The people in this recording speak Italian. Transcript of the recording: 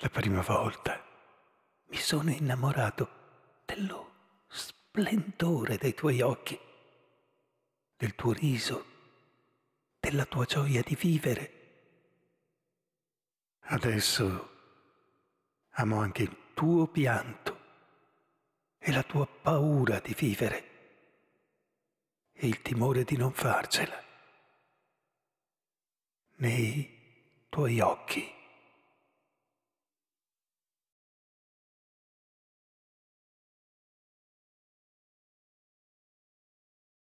La prima volta mi sono innamorato dello splendore dei tuoi occhi, del tuo riso, della tua gioia di vivere. Adesso amo anche il tuo pianto e la tua paura di vivere e il timore di non farcela. Nei tuoi occhi